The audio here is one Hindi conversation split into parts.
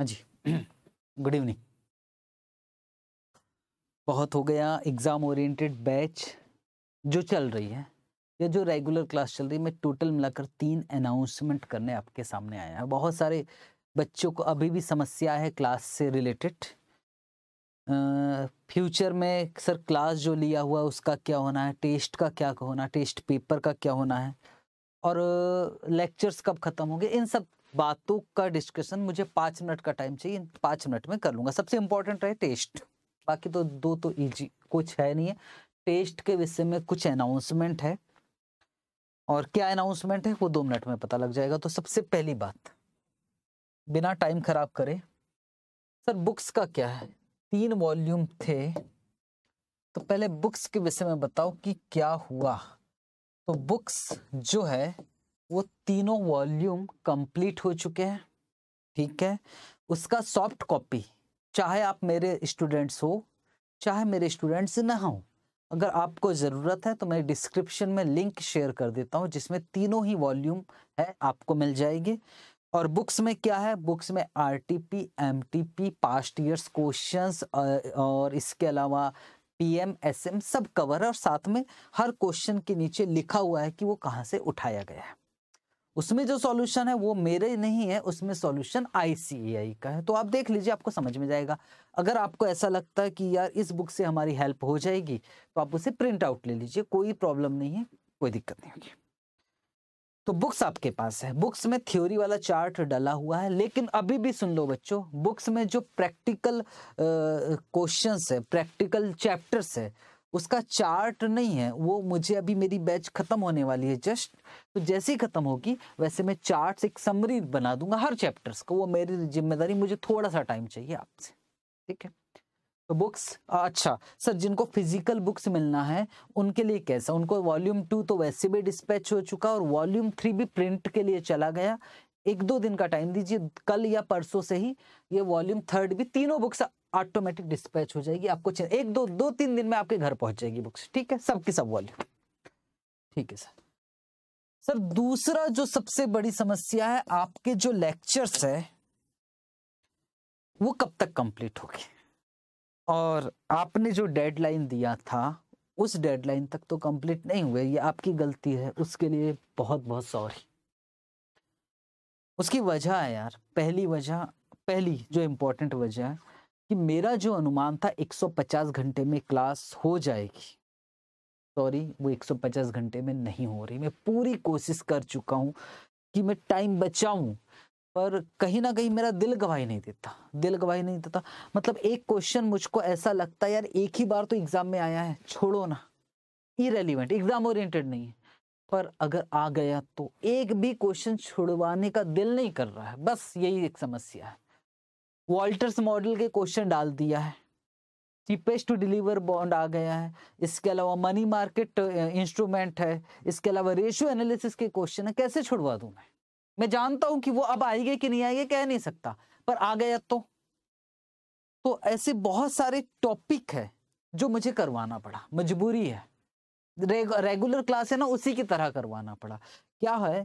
हाँ जी गुड इवनिंग बहुत हो गया एग्ज़ाम ओरिएंटेड बैच जो चल रही है या जो रेगुलर क्लास चल रही है मैं टोटल मिलाकर तीन अनाउंसमेंट करने आपके सामने आया है बहुत सारे बच्चों को अभी भी समस्या है क्लास से रिलेटेड फ्यूचर में सर क्लास जो लिया हुआ उसका क्या होना है टेस्ट का क्या होना टेस्ट पेपर का क्या होना है और लेक्चर्स कब ख़त्म होंगे इन सब बातों का डिस्कशन मुझे पाँच मिनट का टाइम चाहिए पाँच मिनट में कर लूँगा सबसे इम्पोर्टेंट है टेस्ट बाकी तो दो तो ईजी कुछ है नहीं है टेस्ट के विषय में कुछ अनाउंसमेंट है और क्या अनाउंसमेंट है वो दो मिनट में पता लग जाएगा तो सबसे पहली बात बिना टाइम खराब करे सर बुक्स का क्या है तीन वॉल्यूम थे तो पहले बुक्स के विषय में बताओ कि क्या हुआ तो बुक्स जो है वो तीनों वॉल्यूम कंप्लीट हो चुके हैं ठीक है उसका सॉफ्ट कॉपी चाहे आप मेरे स्टूडेंट्स हो चाहे मेरे स्टूडेंट्स ना हो अगर आपको ज़रूरत है तो मैं डिस्क्रिप्शन में लिंक शेयर कर देता हूँ जिसमें तीनों ही वॉल्यूम है आपको मिल जाएगी और बुक्स में क्या है बुक्स में R T P M T P past years question और इसके अलावा पी एम एस एम सब कवर है और साथ में हर क्वेश्चन के नीचे लिखा हुआ है कि वो कहाँ से उठाया गया है उसमें जो सॉल्यूशन है वो मेरे नहीं है उसमें सॉल्यूशन आईसीएआई का है तो आप देख लीजिए आपको समझ में जाएगा अगर आपको ऐसा लगता है कि यार इस बुक से हमारी हेल्प हो जाएगी तो आप उसे प्रिंट आउट ले लीजिए कोई प्रॉब्लम नहीं है कोई दिक्कत नहीं होगी तो बुक्स आपके पास है बुक्स में थ्योरी वाला चार्ट डला हुआ है लेकिन अभी भी सुन लो बच्चों बुक्स में जो प्रैक्टिकल क्वेश्चंस है प्रैक्टिकल चैप्टर्स है उसका चार्ट नहीं है वो मुझे अभी मेरी बैच ख़त्म होने वाली है जस्ट तो जैसे ही ख़त्म होगी वैसे मैं चार्ट एक समरी बना दूंगा हर चैप्टर्स को वो मेरी जिम्मेदारी मुझे थोड़ा सा टाइम चाहिए आपसे ठीक है तो बुक्स अच्छा सर जिनको फिजिकल बुक्स मिलना है उनके लिए कैसा उनको वॉल्यूम टू तो वैसे भी डिस्पैच हो चुका और वॉल्यूम थ्री भी प्रिंट के लिए चला गया एक दो दिन का टाइम दीजिए कल या परसों से ही ये वॉल्यूम थर्ड भी तीनों बुक्स ऑटोमेटिक डिस्पैच हो जाएगी आपको एक दो दो तीन दिन में आपके घर पहुंच जाएगी बुक्स ठीक है सबकी सब वॉल्यूम ठीक है सर सर दूसरा जो सबसे बड़ी समस्या है आपके जो लेक्चर्स है वो कब तक कंप्लीट होगी और आपने जो डेडलाइन दिया था उस डेडलाइन तक तो कंप्लीट नहीं हुए ये आपकी गलती है उसके लिए बहुत बहुत सॉरी उसकी वजह है यार पहली वजह पहली जो इम्पोर्टेंट वजह है कि मेरा जो अनुमान था 150 घंटे में क्लास हो जाएगी सॉरी वो 150 घंटे में नहीं हो रही मैं पूरी कोशिश कर चुका हूँ कि मैं टाइम बचाऊँ पर कहीं ना कहीं मेरा दिल गवाही नहीं देता दिल गवाही नहीं देता मतलब एक क्वेश्चन मुझको ऐसा लगता है यार एक ही बार तो एग्ज़ाम में आया है छोड़ो ना इरेलीवेंट एग्ज़ाम ओरिएंटेड नहीं है पर अगर आ गया तो एक भी क्वेश्चन छुड़वाने का दिल नहीं कर रहा है बस यही एक समस्या है वॉल्टर्स मॉडल के क्वेश्चन डाल दिया है चीपेस्ट टू डिलीवर बॉन्ड आ गया है इसके अलावा मनी मार्केट इंस्ट्रूमेंट है इसके अलावा रेशियो एनालिसिस के क्वेश्चन है कैसे छुड़वा दूं मैं मैं जानता हूं कि वो अब आएंगे कि नहीं आएंगे कह नहीं सकता पर आ गया तो तो ऐसे बहुत सारे टॉपिक है जो मुझे करवाना पड़ा मजबूरी है रेगुलर क्लास है ना उसी की तरह करवाना पड़ा क्या है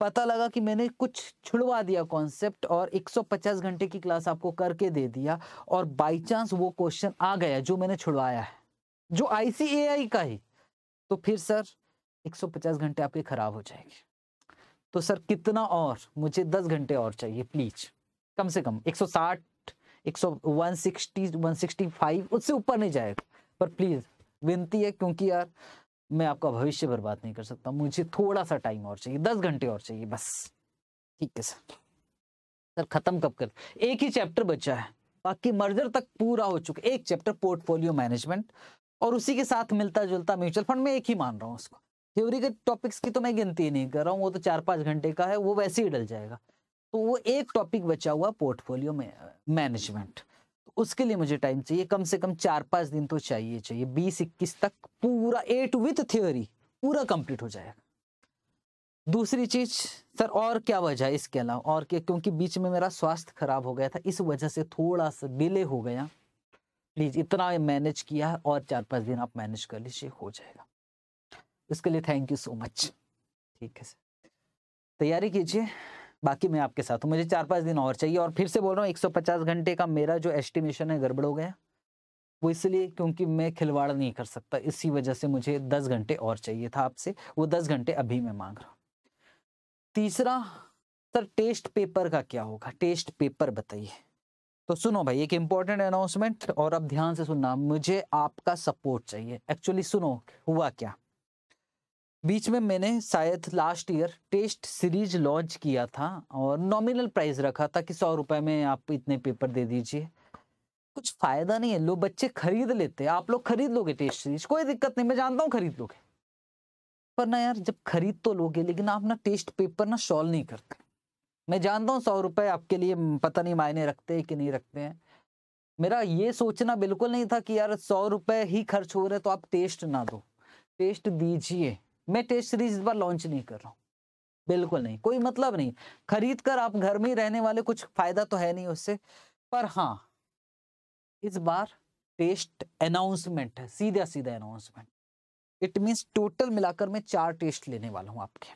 पता लगा कि मैंने कुछ छुड़वा दिया कॉन्सेप्ट और 150 घंटे की क्लास आपको करके दे दिया और बाई चांस वो क्वेश्चन आ गया जो मैंने छुड़वाया है जो आईसीएआई का ही तो फिर सर 150 घंटे आपके खराब हो जाएंगे तो सर कितना और मुझे 10 घंटे और चाहिए प्लीज कम से कम 160 160 165 उससे ऊपर नहीं जाएगा पर प्लीज विनती है क्योंकि यार मैं आपका भविष्य बर्बाद नहीं कर सकता मुझे थोड़ा सा टाइम और चाहिए दस घंटे और चाहिए बस ठीक है सर सर खत्म कब कर एक ही चैप्टर बचा है बाकी मर्जर तक पूरा हो चुका एक चैप्टर पोर्टफोलियो मैनेजमेंट और उसी के साथ मिलता जुलता म्यूचुअल फंड में एक ही मान रहा हूँ उसको थ्योरी के टॉपिक्स की तो मैं गिनती ही नहीं कर रहा हूँ वो तो चार पाँच घंटे का है वो वैसे ही डल जाएगा तो वो एक टॉपिक बचा हुआ पोर्टफोलियो में मैनेजमेंट तो उसके लिए मुझे टाइम चाहिए कम से कम चार पाँच दिन तो चाहिए चाहिए बीस इक्कीस तक पूरा ए टू विथ थ्योरी पूरा कंप्लीट हो जाएगा दूसरी चीज सर और क्या वजह है इसके अलावा और क्या क्योंकि बीच में मेरा स्वास्थ्य खराब हो गया था इस वजह से थोड़ा सा डिले हो गया प्लीज इतना मैनेज किया है और चार पाँच दिन आप मैनेज कर लीजिए हो जाएगा इसके लिए थैंक यू सो मच ठीक है सर तैयारी कीजिए बाकी मैं आपके साथ हूँ मुझे चार पाँच दिन और चाहिए और फिर से बोल रहा हूँ पचास घंटे का मेरा जो एस्टिमेशन है गड़बड़ हो गया वो इसलिए क्योंकि मैं खिलवाड़ नहीं कर सकता इसी वजह से मुझे दस घंटे और चाहिए था आपसे वो दस घंटे अभी मैं मांग रहा हूँ तीसरा सर टेस्ट पेपर का क्या होगा टेस्ट पेपर बताइए तो सुनो भाई एक इम्पॉर्टेंट अनाउंसमेंट और अब ध्यान से सुनना मुझे आपका सपोर्ट चाहिए एक्चुअली सुनो हुआ क्या बीच में मैंने शायद last year test series launch किया था और नॉमिनल प्राइस रखा था कि सौ रुपए में आप इतने पेपर दे दीजिए कुछ फायदा नहीं है लोग बच्चे खरीद लेते हैं आप लोग खरीद लोगे टेस्ट सीरीज कोई दिक्कत नहीं मैं जानता हूँ खरीद लोगे पर ना यार जब खरीद तो लोगे लेकिन आप ना टेस्ट पेपर ना सॉल्व नहीं करते मैं जानता हूँ सौ रुपये आपके लिए पता नहीं मायने रखते हैं कि नहीं रखते हैं मेरा ये सोचना बिल्कुल नहीं था कि यार सौ रुपये ही खर्च हो रहे तो आप टेस्ट ना दो टेस्ट दीजिए मैं टेस्ट सीरीज इस बार लॉन्च नहीं कर रहा हूँ बिल्कुल नहीं कोई मतलब नहीं खरीद कर आप घर में ही रहने वाले कुछ फायदा तो है नहीं उससे पर हाँ इस बार टेस्ट अनाउंसमेंट है सीधा सीधा अनाउंसमेंट इट मीन्स टोटल मिलाकर मैं चार टेस्ट लेने वाला हूँ आपके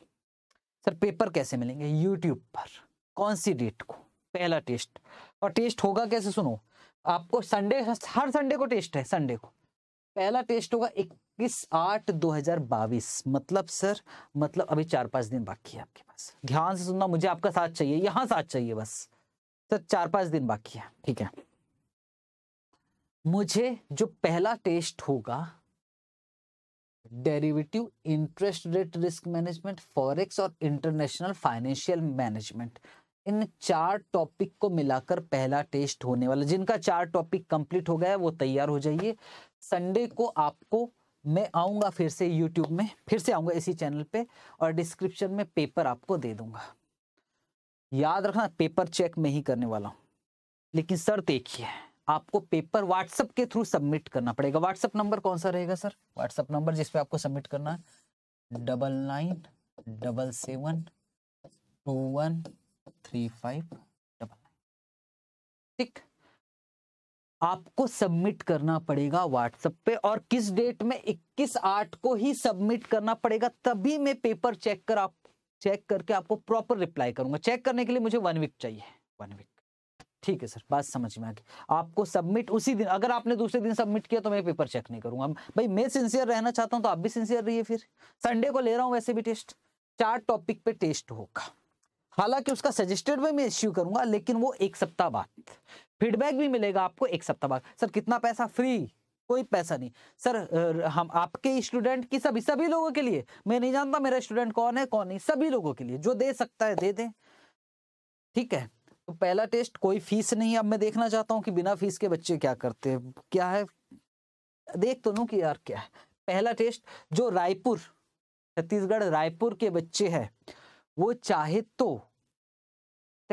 सर पेपर कैसे मिलेंगे यूट्यूब पर कौन सी डेट को पहला टेस्ट और टेस्ट होगा कैसे सुनो आपको संडे हर संडे को टेस्ट है संडे को पहला टेस्ट होगा एक इक्कीस आठ बाईस मतलब सर मतलब अभी चार पांच दिन बाकी है आपके पास ध्यान से सुनना मुझे आपका साथ चाहिए यहां साथ चाहिए बस सर चार पांच दिन बाकी है ठीक है मुझे जो पहला टेस्ट होगा derivative interest rate risk management forex और इंटरनेशनल फाइनेंशियल मैनेजमेंट इन चार टॉपिक को मिलाकर पहला टेस्ट होने वाला जिनका चार टॉपिक कंप्लीट हो गया है वो तैयार हो जाइए संडे को आपको मैं आऊँगा फिर से यूट्यूब में फिर से आऊँगा इसी चैनल पे और डिस्क्रिप्शन में पेपर आपको दे दूँगा याद रखना पेपर चेक मैं ही करने वाला हूँ लेकिन सर देखिए आपको पेपर व्हाट्सएप के थ्रू सबमिट करना पड़ेगा व्हाट्सएप नंबर कौन सा रहेगा सर व्हाट्सएप नंबर जिसपे आपको सबमिट करना है double nine double seven two one three five double nine ठीक आपको सबमिट करना पड़ेगा व्हाट्सएप पे और किस डेट में 21 आठ को ही सबमिट करना पड़ेगा तभी मैं पेपर चेक कर आप चेक करके आपको प्रॉपर रिप्लाई करूंगा चेक करने के लिए मुझे वन वीक चाहिए वन वीक ठीक है सर बात समझ में आ गई आपको सबमिट उसी दिन अगर आपने दूसरे दिन सबमिट किया तो मैं पेपर चेक नहीं करूंगा भाई मैं सिंसियर रहना चाहता हूँ तो आप भी सिंसियर रहिए फिर संडे को ले रहा हूँ वैसे भी टेस्ट चार टॉपिक पे टेस्ट होगा हालांकि उसका सजेस्टेड में मैं इश्यू करूंगा लेकिन वो एक सप्ताह बाद फीडबैक भी मिलेगा आपको एक सप्ताह बाद सर कितना पैसा फ्री कोई पैसा नहीं सर हम आपके स्टूडेंट की सभी सभी लोगों के लिए मैं नहीं जानता मेरा स्टूडेंट कौन है कौन नहीं सभी लोगों के लिए जो दे सकता है दे दें ठीक है तो पहला टेस्ट कोई फीस नहीं अब मैं देखना चाहता हूँ कि बिना फीस के बच्चे क्या करते हैं क्या है देख तो लू कि यार क्या है पहला टेस्ट जो रायपुर छत्तीसगढ़ रायपुर के बच्चे हैं वो चाहे तो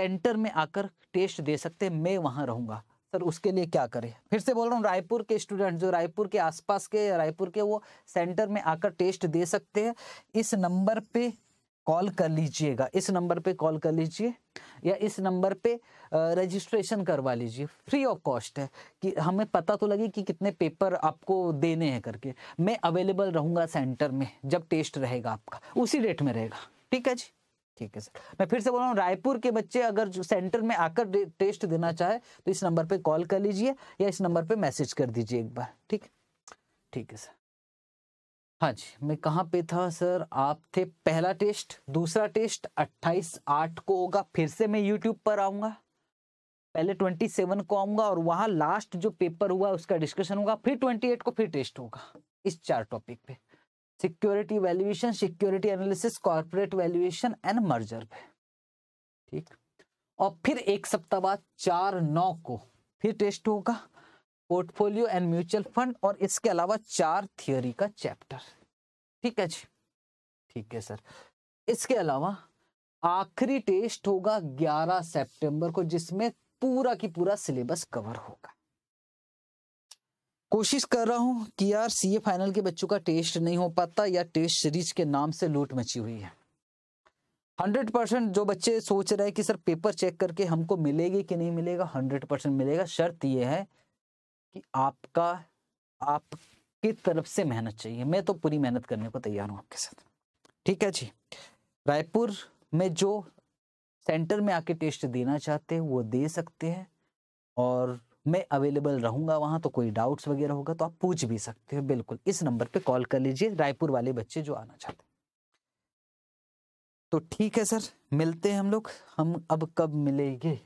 सेंटर में आकर टेस्ट दे सकते हैं मैं वहाँ रहूँगा सर उसके लिए क्या करें फिर से बोल रहा हूँ रायपुर के स्टूडेंट जो रायपुर के आसपास के रायपुर के वो सेंटर में आकर टेस्ट दे सकते हैं इस नंबर पे कॉल कर लीजिएगा इस नंबर पे कॉल कर लीजिए या इस नंबर पे रजिस्ट्रेशन करवा लीजिए फ्री ऑफ कॉस्ट है कि हमें पता तो लगे कि कितने पेपर आपको देने हैं करके मैं अवेलेबल रहूँगा सेंटर में जब टेस्ट रहेगा आपका उसी डेट में रहेगा ठीक है जी ठीक है सर मैं फिर से बोल रहा हूँ रायपुर के बच्चे अगर सेंटर में आकर टेस्ट देना चाहे तो इस नंबर पे कॉल कर लीजिए या इस नंबर पे मैसेज कर दीजिए एक बार ठीक ठीक है सर हाँ जी मैं कहाँ पे था सर आप थे पहला टेस्ट दूसरा टेस्ट 28 आठ को होगा फिर से मैं यूट्यूब पर आऊँगा पहले 27 को आऊँगा और वहाँ लास्ट जो पेपर हुआ उसका डिस्कशन होगा फिर 28 को फिर टेस्ट होगा इस चार टॉपिक पे security valuation security analysis corporate valuation and merger पे ठीक और फिर एक सप्ताह बाद चार नौ को फिर टेस्ट होगा पोर्टफोलियो एंड म्यूचुअल फंड और इसके अलावा चार थियोरी का चैप्टर ठीक है जी ठीक है सर इसके अलावा आखिरी टेस्ट होगा 11 सितंबर को जिसमें पूरा की पूरा सिलेबस कवर होगा कोशिश कर रहा हूँ कि यार सीए फाइनल के बच्चों का टेस्ट नहीं हो पाता या टेस्ट सीरीज के नाम से लूट मची हुई है हंड्रेड परसेंट जो बच्चे सोच रहे हैं कि सर पेपर चेक करके हमको मिलेगी कि नहीं मिलेगा हंड्रेड परसेंट मिलेगा शर्त ये है कि आपका आपकी तरफ से मेहनत चाहिए मैं तो पूरी मेहनत करने को तैयार हूँ आपके साथ ठीक है जी रायपुर में जो सेंटर में आके टेस्ट देना चाहते हैं वो दे सकते हैं और मैं अवेलेबल रहूंगा वहां तो कोई डाउट्स वगैरह होगा तो आप पूछ भी सकते हो बिल्कुल इस नंबर पे कॉल कर लीजिए रायपुर वाले बच्चे जो आना चाहते हैं तो ठीक है सर मिलते हैं हम लोग हम अब कब मिलेंगे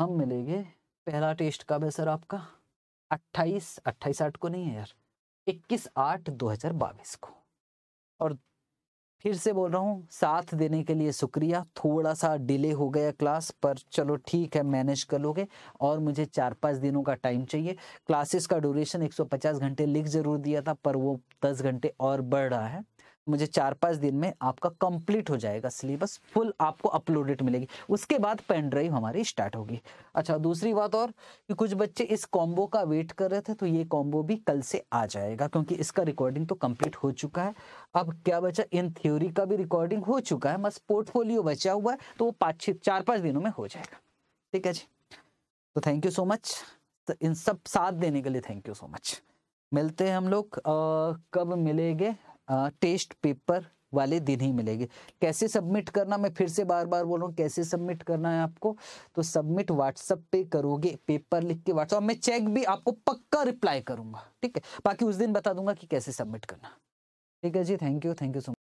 हम मिलेंगे पहला टेस्ट कब है सर आपका अट्ठाईस अट्ठाईस आठ को नहीं है यार इक्कीस आठ दो हज़ार बाईस को और फिर से बोल रहा हूँ साथ देने के लिए शुक्रिया थोड़ा सा डिले हो गया क्लास पर चलो ठीक है मैनेज कर लोगे और मुझे चार पाँच दिनों का टाइम चाहिए क्लासेस का ड्यूरेशन 150 घंटे लिख जरूर दिया था पर वो 10 घंटे और बढ़ रहा है मुझे चार पाँच दिन में आपका कंप्लीट हो जाएगा सिलेबस फुल आपको अपलोडेड मिलेगी उसके बाद पेन ड्राइव हमारी स्टार्ट होगी अच्छा दूसरी बात और कि कुछ बच्चे इस कॉम्बो का वेट कर रहे थे तो ये कॉम्बो भी कल से आ जाएगा क्योंकि इसका रिकॉर्डिंग तो कंप्लीट हो चुका है अब क्या बचा इन थ्योरी का भी रिकॉर्डिंग हो चुका है बस पोर्टफोलियो बचा हुआ है तो वो पाँच छः चार पाँच दिनों में हो जाएगा ठीक है जी तो थैंक यू सो मच तो इन सब साथ देने के लिए थैंक यू सो मच मिलते हैं हम लोग कब मिलेंगे टेस्ट पेपर वाले दिन ही मिलेगी कैसे सबमिट करना मैं फिर से बार बार बोल रहा हूँ कैसे सबमिट करना है आपको तो सबमिट व्हाट्सअप पे करोगे पेपर लिख के व्हाट्सअप मैं चेक भी आपको पक्का रिप्लाई करूंगा ठीक है बाकी उस दिन बता दूंगा कि कैसे सबमिट करना ठीक है जी thank you thank you so